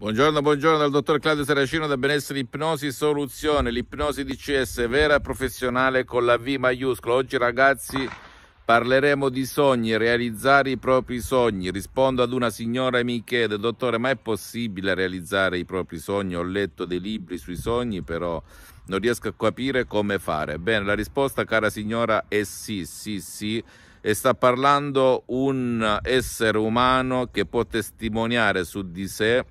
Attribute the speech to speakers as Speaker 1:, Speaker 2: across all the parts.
Speaker 1: Buongiorno, buongiorno dal dottor Claudio Saracino da Benessere Ipnosi Soluzione, l'ipnosi di DCS vera professionale con la V maiuscola. Oggi ragazzi parleremo di sogni, realizzare i propri sogni. Rispondo ad una signora e mi chiede, dottore, ma è possibile realizzare i propri sogni? Ho letto dei libri sui sogni, però non riesco a capire come fare. Bene, la risposta, cara signora, è sì, sì, sì e sta parlando un essere umano che può testimoniare su di sé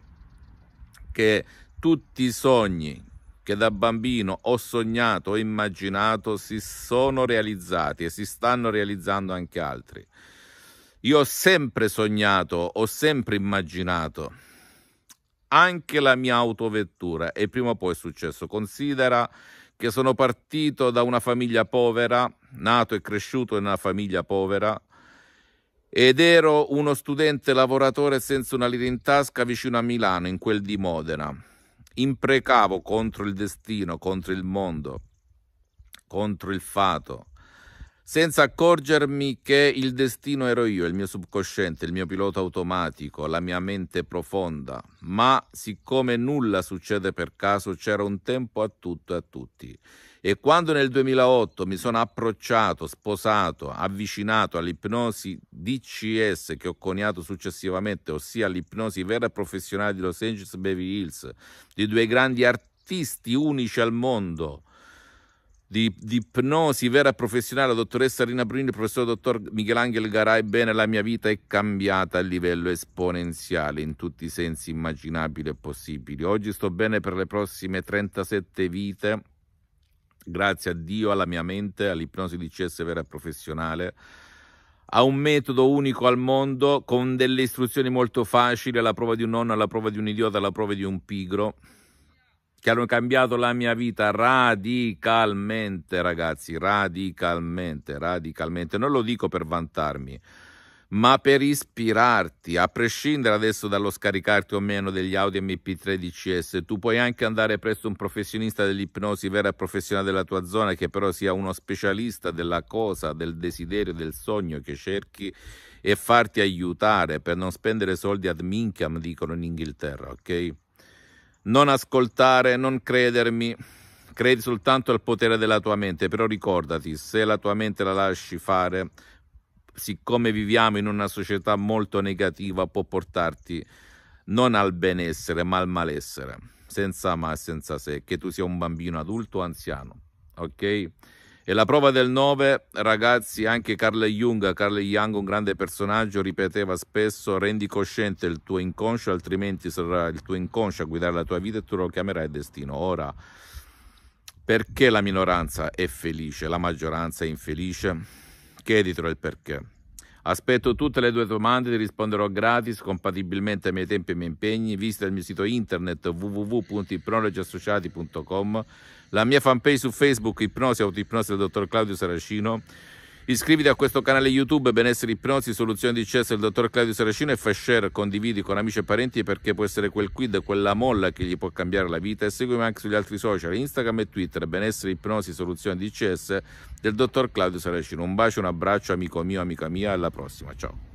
Speaker 1: che tutti i sogni che da bambino ho sognato, ho immaginato, si sono realizzati e si stanno realizzando anche altri. Io ho sempre sognato, ho sempre immaginato anche la mia autovettura e prima o poi è successo. Considera che sono partito da una famiglia povera, nato e cresciuto in una famiglia povera, ed ero uno studente lavoratore senza una lira in tasca vicino a Milano, in quel di Modena. Imprecavo contro il destino, contro il mondo, contro il fato, senza accorgermi che il destino ero io, il mio subconsciente, il mio pilota automatico, la mia mente profonda. Ma siccome nulla succede per caso, c'era un tempo a tutto e a tutti. E quando nel 2008 mi sono approcciato, sposato, avvicinato all'ipnosi DCS che ho coniato successivamente, ossia all'ipnosi vera e professionale di Los Angeles Baby Hills, di due grandi artisti unici al mondo, di, di ipnosi vera e professionale, la dottoressa Rina Bruni, il professor dottor Michelangelo Garai, bene, la mia vita è cambiata a livello esponenziale in tutti i sensi immaginabili e possibili. Oggi sto bene per le prossime 37 vite grazie a Dio, alla mia mente, all'ipnosi di CS vera e professionale, a un metodo unico al mondo con delle istruzioni molto facili, alla prova di un nonno, alla prova di un idiota, alla prova di un pigro, che hanno cambiato la mia vita radicalmente, ragazzi, radicalmente, radicalmente. Non lo dico per vantarmi ma per ispirarti, a prescindere adesso dallo scaricarti o meno degli Audi MP13S, tu puoi anche andare presso un professionista dell'ipnosi, vera professionale della tua zona, che però sia uno specialista della cosa, del desiderio, del sogno che cerchi e farti aiutare per non spendere soldi ad minchiam, dicono in Inghilterra, ok? Non ascoltare, non credermi. Credi soltanto al potere della tua mente, però ricordati, se la tua mente la lasci fare, siccome viviamo in una società molto negativa, può portarti non al benessere, ma al malessere, senza ma e senza sé, che tu sia un bambino adulto o anziano, ok? E la prova del 9, ragazzi, anche Carl Jung, Carl Jung, un grande personaggio, ripeteva spesso, rendi cosciente il tuo inconscio, altrimenti sarà il tuo inconscio a guidare la tua vita e tu lo chiamerai destino. Ora, perché la minoranza è felice, la maggioranza è infelice? Chieditelo il perché. Aspetto tutte le tue domande, ti risponderò gratis, compatibilmente ai miei tempi e ai miei impegni. Visita il mio sito internet www.ipnologiassociati.com, la mia fanpage su Facebook Ipnosi Autoipnosi del dottor Claudio Saracino Iscriviti a questo canale YouTube Benessere Ipnosi, Soluzioni di Cesso del dottor Claudio Saracino e fai share, condividi con amici e parenti perché può essere quel quid, quella molla che gli può cambiare la vita e seguimi anche sugli altri social Instagram e Twitter Benessere Ipnosi, Soluzioni di Cesso del dottor Claudio Saracino. Un bacio, un abbraccio amico mio, amica mia, alla prossima, ciao.